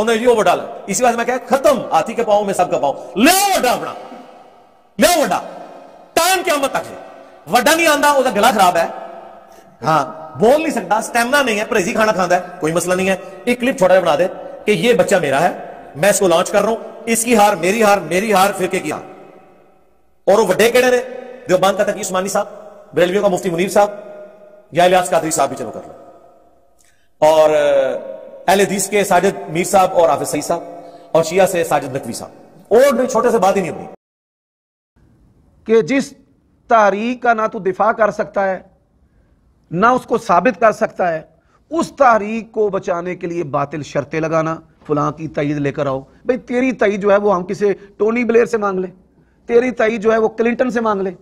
उन्हें यो वडा इसी बात मैं कह खत्म हाथी के पाओ में सबका पाओ ले वडा अपना ले वडा टाइम क्या मत तक वडा नहीं आंदा उसका गला खराब है हाँ बोल नहीं सकता स्टेमिना नहीं है परेजी खाना खाता है कोई मसला नहीं है एक क्लिप छोटा बना दे कि ये बच्चा मेरा है मैं इसको लॉन्च कर रहा हूं इसकी हार मेरी हार मेरी हार फिर के किया और वो वे केड़े ने देवबंद का तक उस्मानी साहब बरेलवियों का मुफ्ती मुनीर साहब या इलियास कादरी साहब भी चलो कर लो और अहल हदीस के साजिद मीर साहब और आफिस सही साहब और शिया से साजिद नकवी साहब और छोटे से बात ही नहीं होगी कि जिस तारीख का ना तो दिफा कर सकता है ना उसको साबित कर सकता है उस तारीख को बचाने के लिए बातिल शर्तें लगाना फलां की तईद लेकर आओ भाई तेरी तईद जो है वो हम किसी टोनी ब्लेयर से मांग लें तेरी तईद जो है वो क्लिंटन से मांग लें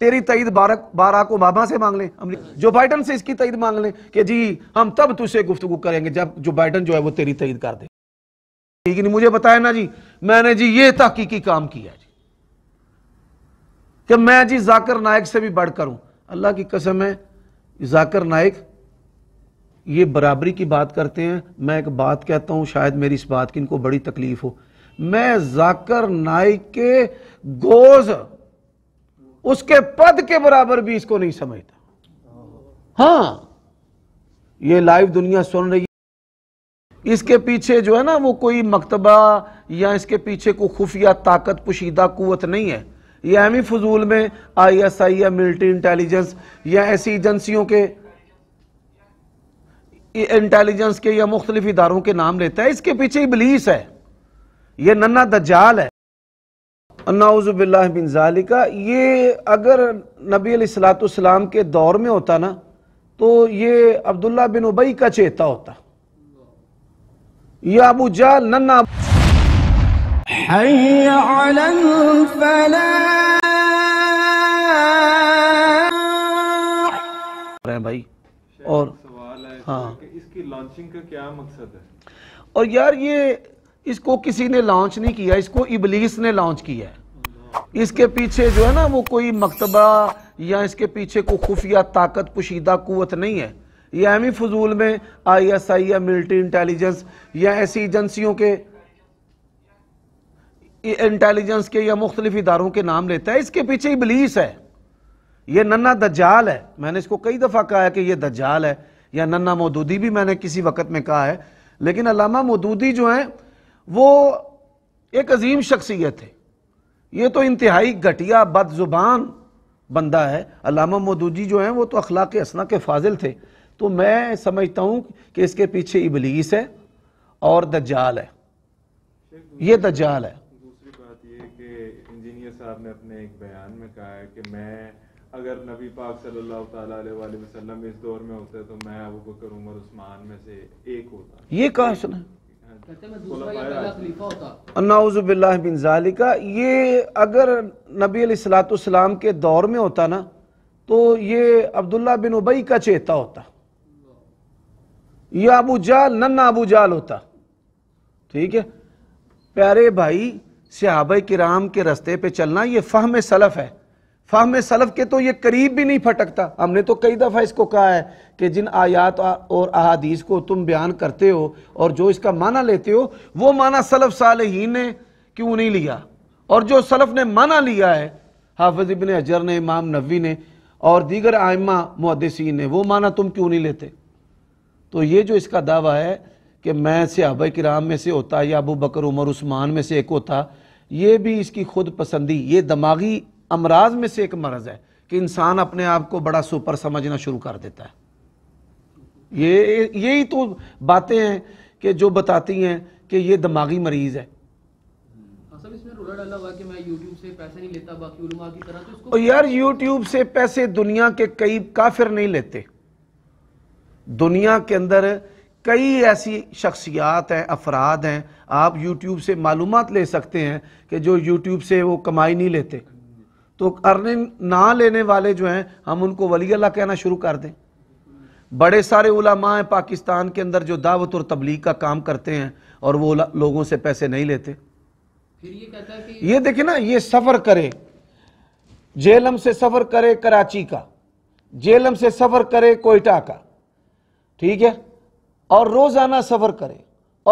तेरी तईद बारक बाराक ओबामा से मांग लें जो बाइडन से इसकी तईद मांग लें कि जी हम तब तुझसे गुफ्तु करेंगे जब जो बाइडन जो है वो तेरी तईद कर दे ठीक मुझे बताया ना जी मैंने जी ये तहकीकी काम किया जी कि मैं जी जाकर नायक से भी बढ़ करूं अल्लाह की कसम है जाकर नायक ये बराबरी की बात करते हैं मैं एक बात कहता हूं शायद मेरी इस बात की इनको बड़ी तकलीफ हो मैं जाकर नाइक के गोज उसके पद के बराबर भी इसको नहीं समझता हाँ ये लाइव दुनिया सुन रही है इसके पीछे जो है ना वो कोई मकतबा या इसके पीछे कोई खुफिया ताकत पुशीदा कुत नहीं है ये अहमी फजूल में आई एस आई या मिलिट्री इंटेलिजेंस या ऐसी एजेंसियों के इंटेलिजेंस के या मुख्तलिफ इदारों के नाम लेता है इसके पीछे इबलीस है यह नन्ना दज्जाल है नाउज़बिल्ला बिन ज़ालिका ये अगर नबी सलाम के दौर में होता ना तो ये अब्दुल्ला बिन उबई का चेता होता ये अबू जाल नन्ना भाई और हाँ इसकी लॉन्चिंग का क्या मकसद है और यार ये इसको किसी ने लॉन्च नहीं किया इसको इबलीस ने लॉन्च किया है इसके पीछे जो है ना वो कोई मकतबा या इसके पीछे कोई खुफिया ताकत पुशीदा कुत नहीं है यह एम फजूल में आई एस आई या मिलिट्री इंटेलिजेंस या ऐसी एजेंसियों के इंटेलिजेंस के या मुख्तलिफ इदारों के नाम लेता है इसके पीछे बिलीस है यह नन्ना दज्जाल है मैंने इसको कई दफ़ा कहा है कि यह दज्जाल है या नन्ना मौदूदी भी मैंने किसी वक्त में कहा है लेकिन अलामा मौदूदी जो है वो एक अजीम शख्सियत है ये तो इंतहाई घटिया बदजुबान बंदा है अलामा मदूजी जो हैं वो तो अखलाक असना के फाजिल थे तो मैं समझता हूँ कि इसके पीछे इबलीस है और दज्जाल है ये दज्जाल है दूसरी बात ये कि इंजीनियर साहब ने अपने एक बयान में कहा है कि मैं अगर नबी पाक सल्लल्लाहु अलैहि वसल्लम इस दौर में होते तो मैं अबू बकर उमर उस्मान में से एक होता ये कहा सुना नाउज़बिल्ला बिन जालिका ये अगर नबी के दौर में होता ना तो ये अब्दुल्ला बिन उबई का चेता होता यह अबू जाल नन्ना अबू जाल होता ठीक है प्यारे भाई सहाब कराम के रस्ते पे चलना ये फ़हम सलफ़ है फाहम सलफ के तो ये करीब भी नहीं फटकता हमने तो कई दफ़ा इसको कहा है कि जिन आयात और अहादीस को तुम बयान करते हो और जो इसका माना लेते हो वो माना सलफ साल ने क्यों नहीं लिया और जो सलफ ने माना लिया है हाफज इबन अजर ने इमाम नबी ने और दीगर आयमा मुहदसिन ने वो माना तुम क्यों नहीं लेते तो ये जो इसका दावा है कि मैं सहाब कराम में से होता या अबू बकर उमर उस्मान में से एक होता ये भी इसकी खुद पसंदी ये दमागी अमराज में से एक मर्ज है कि इंसान अपने आप को बड़ा सुपर समझना शुरू कर देता है ये यही तो बातें हैं कि जो बताती हैं कि ये दिमागी मरीज है तो यार यूट्यूब से पैसे दुनिया के कई काफिर नहीं लेते दुनिया के अंदर कई ऐसी शख्सियात हैं अफराद हैं आप यूट्यूब से मालूम ले सकते हैं कि जो यूट्यूब से वो कमाई नहीं लेते तो करने ना लेने वाले जो हैं हम उनको वली अल्लाह कहना शुरू कर दें बड़े सारे उलमा हैं पाकिस्तान के अंदर जो दावत और तबलीग का काम करते हैं और वो लोगों से पैसे नहीं लेते फिर ये ये देखे ना ये सफ़र करे जेलम से सफ़र करे कराची का जेलम से सफ़र करे कोयटा का ठीक है और रोज़ाना सफ़र करे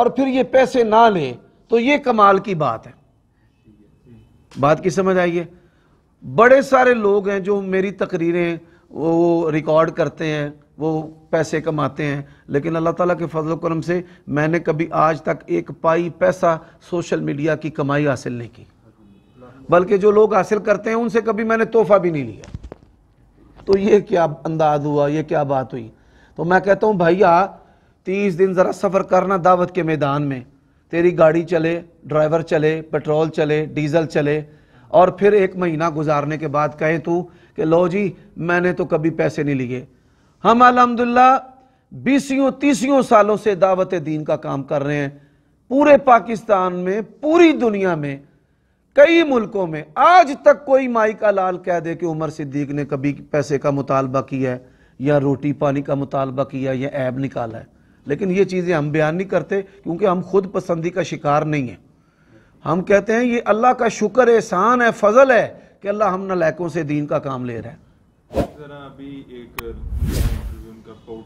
और फिर ये पैसे ना ले तो ये कमाल की बात है बात की समझ आई है बड़े सारे लोग हैं जो मेरी तकरीरें वो रिकॉर्ड करते हैं वो पैसे कमाते हैं लेकिन अल्लाह ताला के फजल करम से मैंने कभी आज तक एक पाई पैसा सोशल मीडिया की कमाई हासिल नहीं की बल्कि जो लोग हासिल करते हैं उनसे कभी मैंने तोहफा भी नहीं लिया तो ये क्या अंदाज हुआ ये क्या बात हुई तो मैं कहता हूँ भैया तीस दिन ज़रा सफ़र करना दावत के मैदान में तेरी गाड़ी चले ड्राइवर चले पेट्रोल चले डीज़ल चले और फिर एक महीना गुजारने के बाद कहें तू कि लो जी मैंने तो कभी पैसे नहीं लिए हम अलहमदिल्ला बीसियों तीसियों सालों से दावत दीन का काम कर रहे हैं पूरे पाकिस्तान में पूरी दुनिया में कई मुल्कों में आज तक कोई माई का लाल कह दे कि उमर सिद्दीक ने कभी पैसे का मुतालबा किया है या रोटी पानी का मुतालबा किया या ऐब निकाला है लेकिन ये चीज़ें हम बयान नहीं करते क्योंकि हम खुद पसंदी का शिकार नहीं हैं हम कहते हैं ये अल्लाह का शुक्र एहसान है फजल है कि अल्लाह हम नलायकों से दीन का काम ले रहे है तो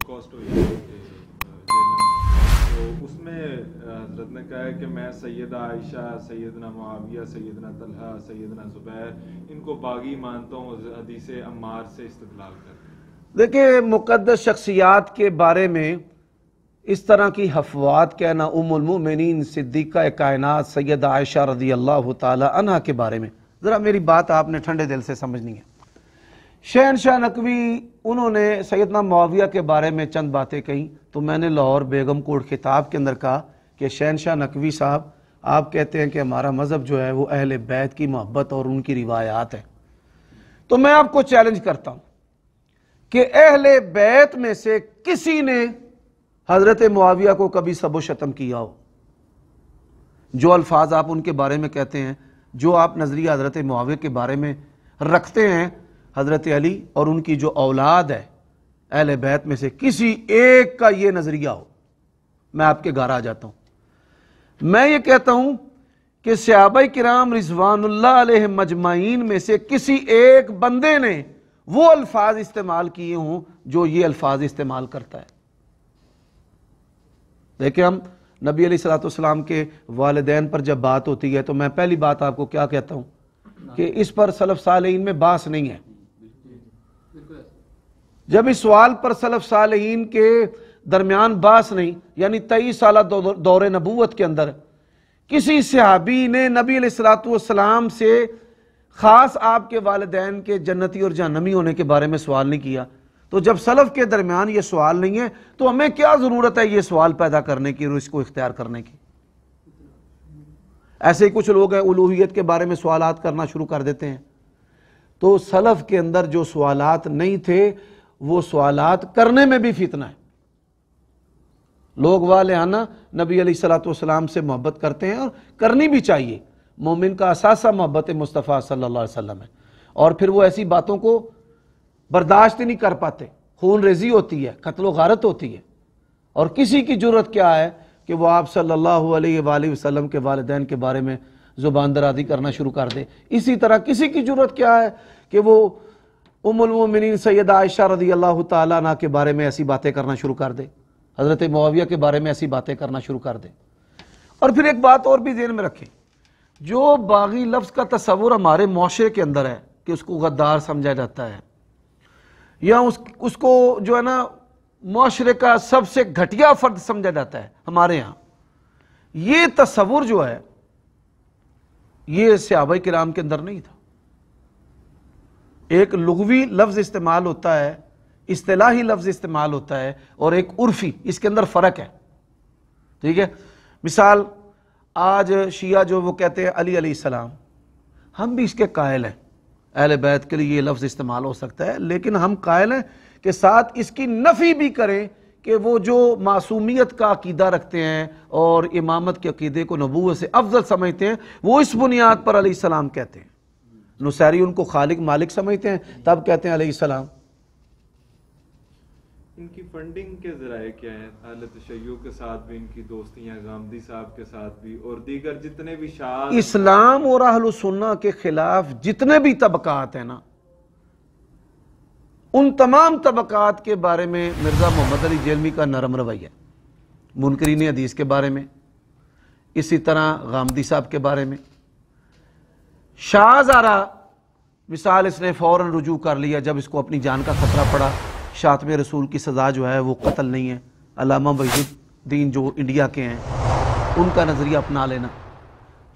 उसमें हजरत ने कहा है कि मैं सैदा आयशा सैदना मुआविया सैदना तलहा सैदना ज़ुबैर इनको बागी मानता हूँ हदीस अम्मार से इस्तलाल कर देखिए मुकदस शख्सियात के बारे में इस तरह की हफवात कहना उमुलमिन सिद्दीक़ा कायनत सैद आयशा रजी अल्लाह तह के बारे में ज़रा मेरी बात आपने ठंडे दिल से समझनी है शहन शाह नकवी उन्होंने सैदना माविया के बारे में चंद बातें कहीं तो मैंने लाहौर बेगम कोट खिताब के अंदर कहा कि शहन शाह नकवी साहब आप कहते हैं कि हमारा मज़हब जो है वो अहल बैत की मोहब्बत और उनकी रिवायात है तो मैं आपको चैलेंज करता हूँ कि अहल बैत में से किसी ने हज़रत मुआविया को कभी सबो शतम किया हो जो अल्फाज आप उनके बारे में कहते हैं जो आप नज़रिया हज़रत मुआविया के बारे में रखते हैं हज़रत अली और उनकी जो औलाद है अहल बैत में से किसी एक का ये नज़रिया हो मैं आपके घर आ जाता हूँ मैं ये कहता हूँ कि सियाब कराम रिजवानल्ला मजमाइन में से किसी एक बंदे ने वो अल्फाज इस्तेमाल किए हों जो ये अल्फाज इस्तेमाल करता है देखिए हम नबी अली सलाम के वालदेन पर जब बात होती है तो मैं पहली बात आपको क्या कहता हूँ कि इस पर सलफ साल में बास नहीं है जब इस सवाल पर सलफ साल के दरमियान बास नहीं यानी तेईस साल दौरे नबूत के अंदर किसी सहाबी ने नबी सलातम से ख़ास आपके वालदेन के जन्नती और जहनमी होने के बारे में सवाल नहीं किया तो जब सलफ के दरमियान ये सवाल नहीं है तो हमें क्या ज़रूरत है ये सवाल पैदा करने की और इसको इख्तियार करने की ऐसे ही कुछ लोग हैं उलूहियत के बारे में सवाल करना शुरू कर देते हैं तो सलफ के अंदर जो सवाल नहीं थे वो सवाल करने में भी फितना है लोग वाले आना नबी सलाम से मोहब्बत करते हैं और करनी भी चाहिए मोमिन का असासा मोहब्बत मुस्तफ़ा सल्ला वसम है और फिर वो ऐसी बातों को बर्दाश्त नहीं कर पाते खून रेजी होती है कत्ल गारत होती है और किसी की जरूरत क्या है कि वह आप सल्लल्लाहु अलैहि वसल्लम के वालदेन के बारे में ज़ुबान दरादी करना शुरू कर दे इसी तरह किसी की जरूरत क्या है कि वो उमलमिन सैद आयशा रदी अल्लाह तला के बारे में ऐसी बातें करना शुरू कर दे हज़रत मुआविया के बारे में ऐसी बातें करना शुरू कर दे और फिर एक बात और भी जेन में रखें जो बागी लफ्ज़ का तस्वुर हमारे माशरे के अंदर है कि उसको गद्दार समझा जाता है या उस उसको जो है ना माशरे का सबसे घटिया फर्द समझा जाता है हमारे यहाँ ये तस्वुर जो है ये सहाबा कराम के अंदर नहीं था एक लघवी लफ्ज इस्तेमाल होता है इस्तलाही लफ्ज इस्तेमाल होता है और एक उर्फी इसके अंदर फ़र्क है ठीक है मिसाल आज शिया जो वो कहते हैं अली सलाम हम भी इसके कायल हैं अहल बैत के लिए ये लफ्ज़ इस्तेमाल हो सकता है लेकिन हम कायल हैं कि साथ इसकी नफ़ी भी करें कि वो जो मासूमियत का अकीदा रखते हैं और इमामत के अकीदे को नबूत से अफजल समझते हैं वो इस बुनियाद पर सलाम कहते हैं नुसैरी उनको खालिक मालिक समझते हैं तब कहते हैं सलाम इनकी फंडिंग के ज़राए क्या है आल तशैयों के साथ भी इनकी दोस्तियाँ गांधी साहब के साथ भी और दीगर जितने भी शाह इस्लाम और अहल के खिलाफ जितने भी तबक़ात हैं ना उन तमाम तबक़ात के बारे में मिर्ज़ा मोहम्मद अली जेलमी का नरम रवैया मुनकरीन हदीस के बारे में इसी तरह गांधी साहब के बारे में शाहजारा मिसाल इसने फौरन रुजू कर लिया जब इसको अपनी जान का खतरा पड़ा शातम रसूल की सज़ा जो है वो कत्ल नहीं है अलामा वहीदीन जो इंडिया के हैं उनका नज़रिया अपना लेना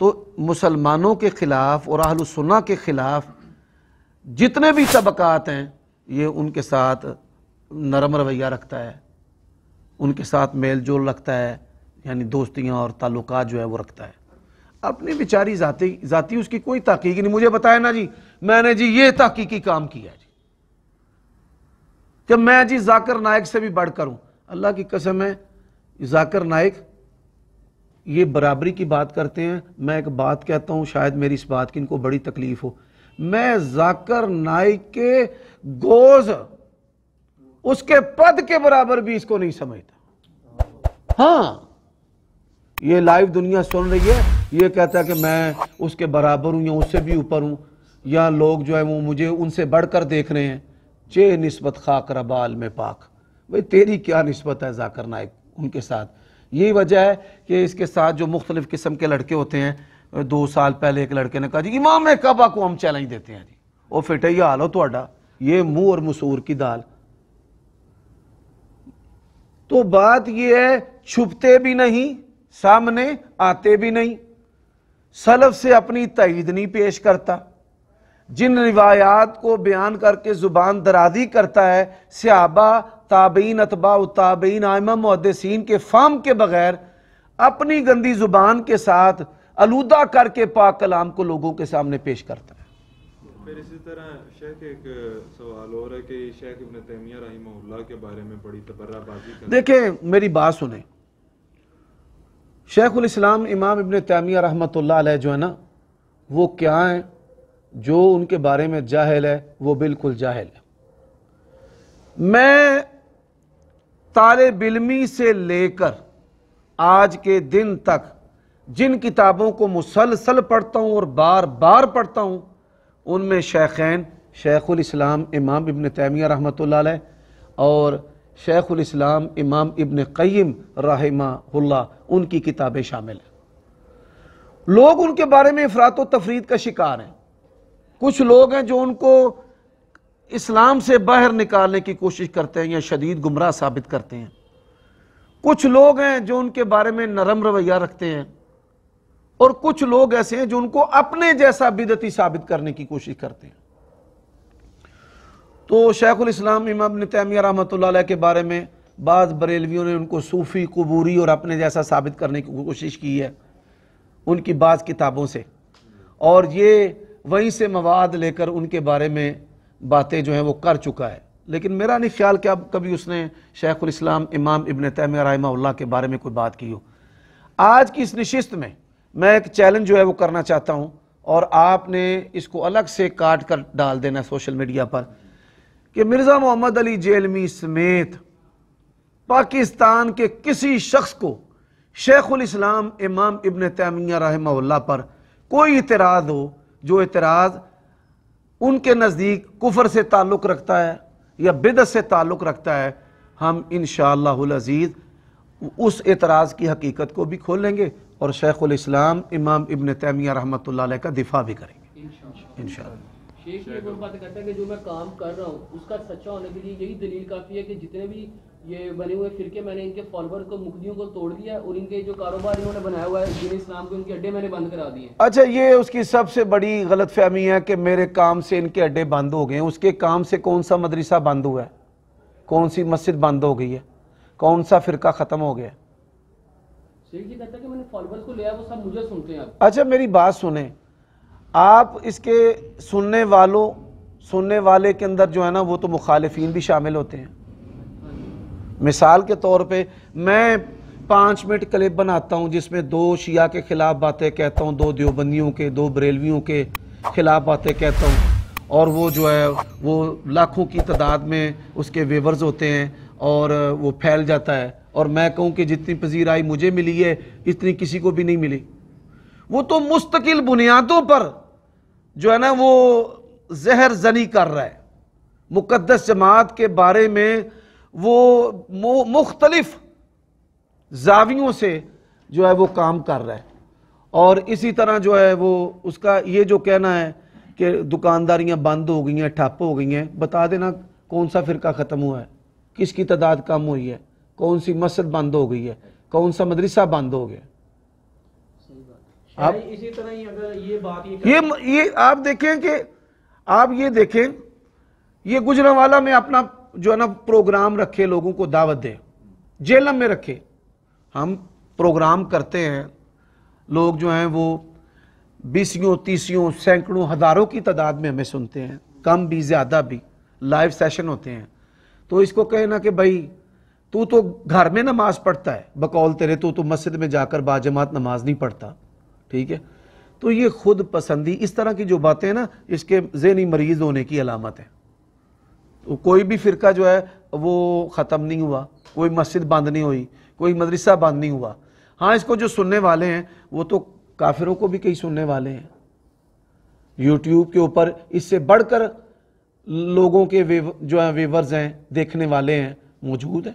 तो मुसलमानों के ख़िलाफ़ और आहलसन्ना के ख़िलाफ़ जितने भी तबक़ात हैं ये उनके साथ नरम रवैया रखता है उनके साथ मेल जोल रखता है यानी दोस्तियाँ और ताल्लुक जो है वो रखता है अपनी बेचारी जाती जाती उसकी कोई तहकीक नहीं मुझे बताया ना जी मैंने जी ये तहकीकी काम किया है कि मैं जी जाकर नायक से भी बढ़कर हूं अल्लाह की कसम है जाकर नायक ये बराबरी की बात करते हैं मैं एक बात कहता हूं शायद मेरी इस बात की इनको बड़ी तकलीफ हो मैं जाकर नाइक के गोज उसके पद के बराबर भी इसको नहीं समझता हाँ ये लाइव दुनिया सुन रही है ये कहता है कि मैं उसके बराबर हूं या उससे भी ऊपर हूं या लोग जो है वो मुझे उनसे बढ़कर देख रहे हैं चे नस्बत खाक रबाल में पाक भाई तेरी क्या नस्बत है जाकर नायक उनके साथ यही वजह है कि इसके साथ जो मुख्तलिफ़ किस्म के लड़के होते हैं दो साल पहले एक लड़के ने कहा जी इमाम कबा को हम चैलेंज देते हैं जी वो फिटे ये हाल हो तो ये मुँह और मसूर की दाल तो बात यह है छुपते भी नहीं सामने आते भी नहीं सलफ से अपनी तईद नहीं पेश करता जिन रिवायात को बयान करके ज़ुबान दराजी करता है सहाबा ताबीन अतबा ताबीन आयमा मुहदसिन के फाम के बगैर अपनी गंदी ज़ुबान के साथ आलूदा करके पाक कलाम को लोगों के सामने पेश करता है फिर इसी तरह शेख एक सवाल और है कि शेख इब्न तैमिया रहिमुल्लाह के बारे में बड़ी तबर्राबाजी देखें मेरी बात सुने उल इस्लाम इमाम इब्न तैमिया रहमतुल्लाह अलैह जो है ना वो क्या हैं जो उनके बारे में जाहिल है वो बिल्कुल जाहिल है मैं तालब से लेकर आज के दिन तक जिन किताबों को मुसलसल पढ़ता हूँ और बार बार पढ़ता हूँ उनमें शेखैन शेख़ुलस्लाम इमाम इबन तैमिया रहमत और शेख़ुलस्लाम इमाम इबन क़य्यम रहमा उनकी किताबें शामिल हैं लोग उनके बारे में अफरात तफरीद का शिकार हैं कुछ लोग हैं जो उनको इस्लाम से बाहर निकालने की कोशिश करते हैं या शदीद गुमराह साबित करते हैं कुछ लोग हैं जो उनके बारे में नरम रवैया रखते हैं और कुछ लोग ऐसे हैं जो उनको अपने जैसा बिदती साबित करने की कोशिश करते हैं तो शेखुल इस्लाम इमाम तैमिया रहमत के बारे में बाद बरेलवियों ने उनको सूफ़ी कबूरी और अपने जैसा साबित करने की कोशिश की है उनकी बाज़ किताबों से और ये वहीं से मवाद लेकर उनके बारे में बातें जो हैं वो कर चुका है लेकिन मेरा नहीं ख्याल कि अब कभी उसने शेखुलस्लाम इमाम इबन तैम रामा के बारे में कोई बात की हो आज की इस नशस्त में मैं एक चैलेंज जो है वो करना चाहता हूँ और आपने इसको अलग से काट कर डाल देना सोशल मीडिया पर कि मिर्ज़ा मोहम्मद अली जेलमी समेत पाकिस्तान के किसी शख्स को शेखुल इस्लाम इमाम इबन तैमिया रहमल्ला पर कोई इतराज़ हो जो एतराज़ उनके नज़दीक कुफर से ताल्लुक़ रखता है या बिदत से ताल्लुक़ रखता है हम इन शज़ीज़ उस एतराज़ की हकीकत को भी खोलेंगे और इस्लाम इमाम इबन तैमिया रहमत का दिफा भी करेंगे इन शेख ये बात कहता है कि जो मैं काम कर रहा हूँ उसका सच्चा होने के लिए यही दलील काफ़ी है कि जितने भी ये बने हुए फिरके मैंने इनके फॉलोअर को मुखदियों को तोड़ दिया और इनके जो कारोबार इन्होंने बनाया हुआ है दिन इस्लाम के उनके अड्डे मैंने बंद करा दिए अच्छा ये उसकी सबसे बड़ी गलत है कि मेरे काम से इनके अड्डे बंद हो गए उसके काम से कौन सा मदरसा बंद हुआ है कौन सी मस्जिद बंद हो गई है कौन सा फिरका ख़त्म हो गया अच्छा मेरी बात सुने आप इसके सुनने वालों सुनने वाले के अंदर जो है ना वो तो मुखालफी भी शामिल होते हैं मिसाल के तौर पे मैं पाँच मिनट क्लिप बनाता हूँ जिसमें दो शिया के ख़िलाफ़ बातें कहता हूँ दो देवबंदियों के दो बरेलवियों के ख़िलाफ़ बातें कहता हूँ और वो जो है वो लाखों की तादाद में उसके वेवर्स होते हैं और वो फैल जाता है और मैं कहूँ कि जितनी पजीर आई मुझे मिली है इतनी किसी को भी नहीं मिली वो तो मुस्तकिल बुनियादों पर जो है ना वो जहर जनी कर रहा है मुकदस जमात के बारे में वो मुख्तलिफ जावियों से जो है वो काम कर रहा है और इसी तरह जो है वो उसका ये जो कहना है कि दुकानदारियाँ बंद हो गई हैं ठप हो गई हैं बता देना कौन सा फ़िरका ख़त्म हुआ है किसकी तादाद कम हुई है कौन सी मस्जिद बंद हो गई है कौन सा मदरसा बंद हो गया आप इसी तरह ही अगर ये बात ये ये, ये आप देखें कि आप ये देखें ये गुजरावाला में अपना जो है ना प्रोग्राम रखे लोगों को दावत दे जेलम में रखे हम प्रोग्राम करते हैं लोग जो हैं वो बीसियों तीसियों सैकड़ों हज़ारों की तादाद में हमें सुनते हैं कम भी ज़्यादा भी लाइव सेशन होते हैं तो इसको कहे ना कि भाई तू तो घर में नमाज पढ़ता है बकौल तेरे तो मस्जिद में जाकर बाजमात नमाज नहीं पढ़ता ठीक है तो ये खुद पसंदी इस तरह की जो बातें हैं ना इसके जहनी मरीज़ होने की अलामत है कोई भी फ़िरका जो है वो ख़त्म नहीं हुआ कोई मस्जिद बंद नहीं हुई कोई मदरसा बंद नहीं हुआ हाँ इसको जो सुनने वाले हैं वो तो काफिरों को भी कई सुनने वाले हैं यूट्यूब के ऊपर इससे बढ़कर लोगों के वेव जो है वेवर्स हैं देखने वाले हैं मौजूद हैं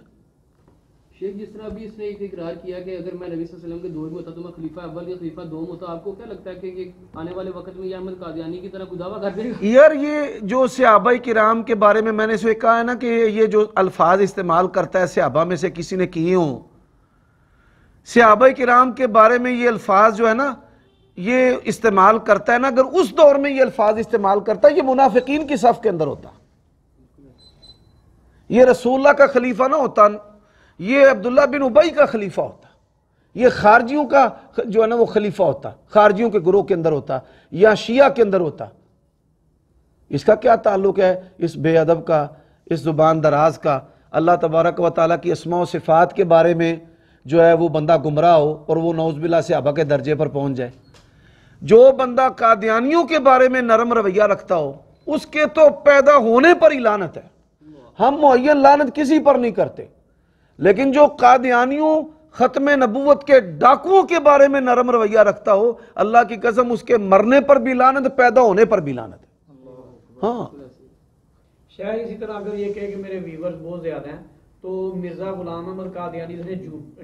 शेख जिस तरह अभी इसने एक इकरार किया कि अगर मैं नबी वसल्लम के दौर में होता तो मैं खलीफा अव्वल या खलीफा दोम होता तो आपको क्या लगता है कि आने वाले वक्त में अहमद कादियानी की तरह गुदावा कर देगा यार ये जो सहाबा किराम के बारे में मैंने इसे कहा है ना कि ये जो अल्फाज इस्तेमाल करता है सहाबा में से किसी ने किए हों सहाबा किराम के बारे में ये अल्फाज जो है ना ये इस्तेमाल करता है ना अगर उस दौर में ये अल्फाज इस्तेमाल करता है ये मुनाफिकीन की सफ़ के अंदर होता ये रसूल्ला का खलीफा ना होता ये अब्दुल्ला बिन उबई का खलीफा होता ये खारजियों का जो है ना वो खलीफा होता खारजियों के ग्रोह के अंदर होता या शिया के अंदर होता इसका क्या ताल्लुक है इस बेअदब का इस ज़ुबान दराज का अल्लाह तबारक व ताल की इसमा सिफ़ात के बारे में जो है वो बंदा गुमराह हो और वो नौजबिल्ला से आबा के दर्जे पर पहुंच जाए जो बंदा कादियानियों के बारे में नरम रवैया रखता हो उसके तो पैदा होने पर ही लानत है हम मुहैया लानत किसी पर नहीं करते लेकिन जो कादियानियों ख़त्म नबूत के डाकुओं के बारे में नरम रवैया रखता हो अल्लाह की कसम उसके मरने पर भी लानत पैदा होने पर भी लानत हाँ शायद इसी तरह अगर ये कहे कि मेरे व्यूवर्स बहुत ज़्यादा हैं तो मिर्ज़ा गुलाम अहमद कादियानी जिसने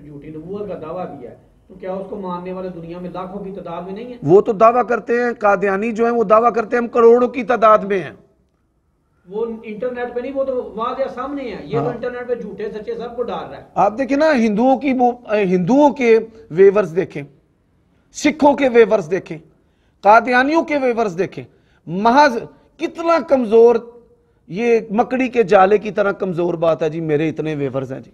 झूठी नबूत का दावा किया है तो क्या उसको मानने वाले दुनिया में लाखों की तादाद में नहीं है वो तो दावा करते हैं कादियानी जो है वो दावा करते हैं हम करोड़ों की तादाद में हैं वो इंटरनेट पे नहीं वो तो वाद या सामने है ये तो हाँ। तो इंटरनेट पे झूठे सच्चे सबको डाल रहा है आप देखें ना हिंदुओं की हिंदुओं के वेवर्स देखें सिखों के वेवर्स देखें कादियानियों के वेवर्स देखें महज कितना कमजोर ये मकड़ी के जाले की तरह कमजोर बात है जी मेरे इतने वेवर्स हैं जी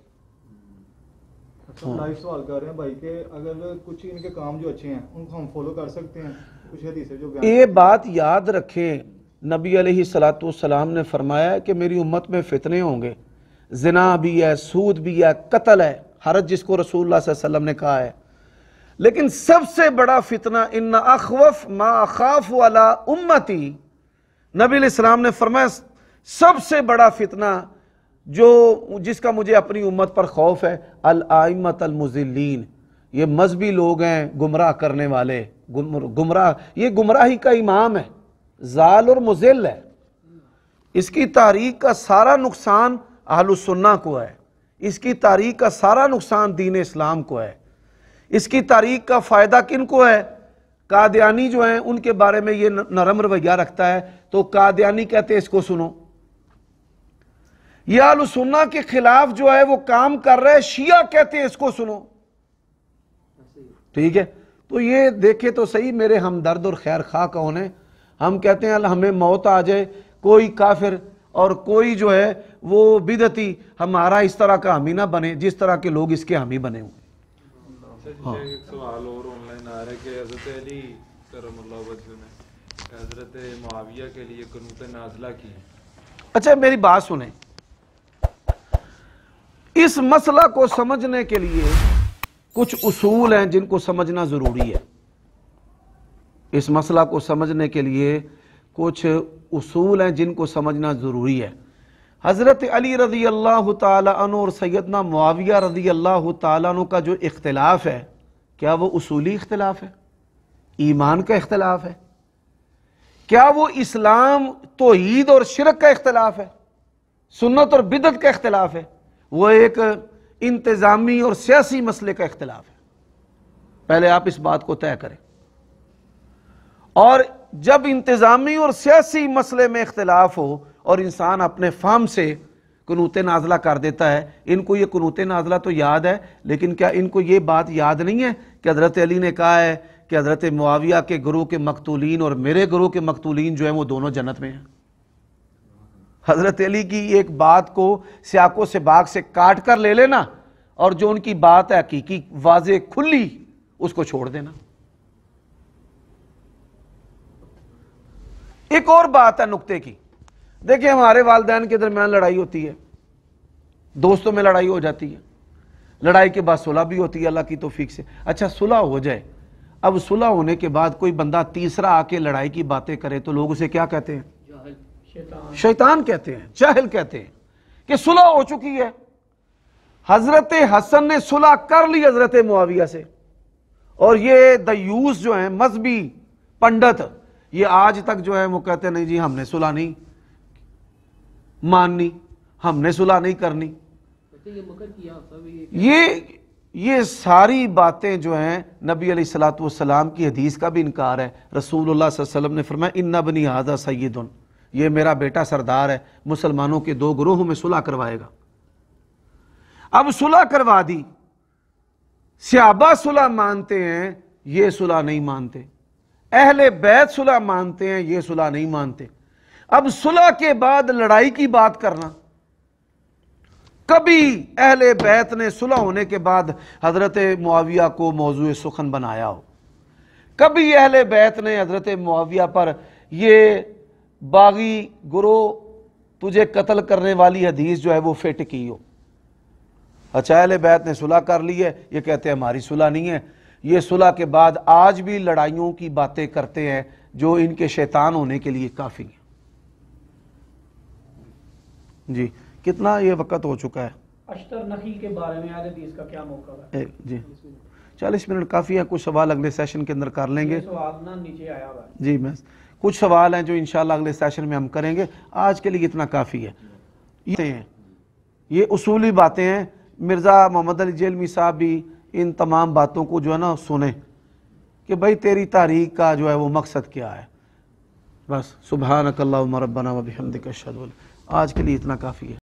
अच्छा, सवाल कर रहे हैं भाई के अगर कुछ इनके काम जो अच्छे हैं उनको हम फॉलो कर सकते हैं कुछ जो ये बात याद रखें नबी सलाम ने फरमाया कि मेरी उम्मत में फ़ितने होंगे जना भी है सूद भी है कत्ल है हरज जिसको रसूल वसम ने कहा है लेकिन सबसे बड़ा फितना इन अखवफ मा अखाफ वाला उम्मती नबी ने फरमाया सबसे बड़ा फितना जो जिसका मुझे अपनी उम्मत पर खौफ है अल मुजिलीन ये मजहबी लोग हैं गुमराह करने वाले गुमराह ये गुमराही का इमाम है जाल और मुजिल है इसकी तारीख का सारा नुकसान आहलसन्ना को है इसकी तारीख का सारा नुकसान दीन इस्लाम को है इसकी तारीख का फ़ायदा किन को है कादयानी जो हैं उनके बारे में ये नरम रवैया रखता है तो कादयानी कहते हैं इसको सुनो यह आलसन्ना के खिलाफ जो है वो काम कर रहे शिया कहते हैं इसको सुनो ठीक है तो ये देखे तो सही मेरे हमदर्द और खैर खा कौन है हम कहते हैं हमें मौत आ जाए कोई काफिर और कोई जो है वो बिदती हमारा इस तरह का हमी ना बने जिस तरह के लोग इसके हमी बने हुए अच्छा, हाँ। एक सवाल और ऑनलाइन आ रहा है कि हजरत अली हजरत मुआविया के लिए कनूत नाजला की अच्छा मेरी बात सुने इस मसला को समझने के लिए कुछ उसूल हैं जिनको समझना ज़रूरी है इस मसला को समझने के लिए कुछ उसूल हैं जिनको समझना ज़रूरी है हज़रत अली रज़ी अल्लाह तन और सैदना मुआविया रज़ी अल्लाह तु का जो इख्तलाफ है क्या वो उसूली इख्तलाफ है ईमान का इख्तलाफ है क्या वो इस्लाम तोहीद और शिरक का इख्तलाफ है सुन्नत और बिदत का इख्तलाफ है वो एक इंतज़ामी और सियासी मसले का इख्तलाफ है पहले आप इस बात को तय करें और जब इंतज़ामी और सियासी मसले में इख्तलाफ हो और इंसान अपने फार्म से कनूत नाजला कर देता है इनको ये कनूत नाजला तो याद है लेकिन क्या इनको ये बात याद नहीं है कि हज़रत अली ने कहा है कि हज़रत मुआविया के गुरु के मकतूलिन और मेरे गुरु के मकतूलिन जो हैं वो दोनों जन्नत में हैं हज़रत अली की एक बात को सियाको से बाग से काट कर ले लेना और जो उनकी बात है हकीकी वाज खुली उसको छोड़ देना एक और बात है नुकते की देखिए हमारे वालदेन के दरमियान लड़ाई होती है दोस्तों में लड़ाई हो जाती है लड़ाई के बाद सुलह भी होती है अल्लाह की तोफीक से अच्छा सुलह हो जाए अब सुलह होने के बाद कोई बंदा तीसरा आके लड़ाई की बातें करे तो लोग उसे क्या कहते हैं शैतान।, शैतान कहते हैं जाहिल कहते हैं कि सुलह हो चुकी है हजरत हसन ने सुलह कर ली हजरत मुआविया से और ये दयूस जो है मजहबी पंडित ये आज तक जो है वो कहते नहीं जी हमने सुलह नहीं माननी हमने सुलह नहीं करनी ये ये सारी बातें जो हैं नबी सलाम की हदीस का भी इनकार है रसूल वसल्लम ने फरमाया इन्ना बनी हाजा सैदन ये मेरा बेटा सरदार है मुसलमानों के दो ग्रोह में सुलह करवाएगा अब सुलह करवा दी सियाबा सुलह मानते हैं ये सुलह नहीं मानते अहले बैत सुलह मानते हैं ये सुलह नहीं मानते अब सुलह के बाद लड़ाई की बात करना कभी अहले बैत ने सुलह होने के बाद हजरत मुआविया को मौजू सुखन बनाया हो कभी अहले बैत ने हजरत मुआविया पर ये बागी गुरो तुझे कत्ल करने वाली हदीस जो है वो फिट की हो अच्छा अहले बैत ने सुलह कर ली है ये कहते हैं हमारी सुलह नहीं है ये सुलह के बाद आज भी लड़ाइयों की बातें करते हैं जो इनके शैतान होने के लिए काफ़ी है जी कितना ये वक्त हो चुका है अश्तर नखी के बारे में भी इसका क्या मौका है जी चालीस मिनट काफ़ी है कुछ सवाल अगले सेशन के अंदर कर लेंगे नीचे आया हुआ जी मैं कुछ सवाल हैं जो इंशाल्लाह अगले सेशन में हम करेंगे आज के लिए इतना काफ़ी है ये ये उसूली बातें हैं मिर्ज़ा मोहम्मद अली जेलमी साहब भी इन तमाम बातों को जो है ना सुने कि भाई तेरी तारीख का जो है वो मकसद क्या है बस सुबह नकल्ला मरबना वबी हमदिक आज के लिए इतना काफ़ी है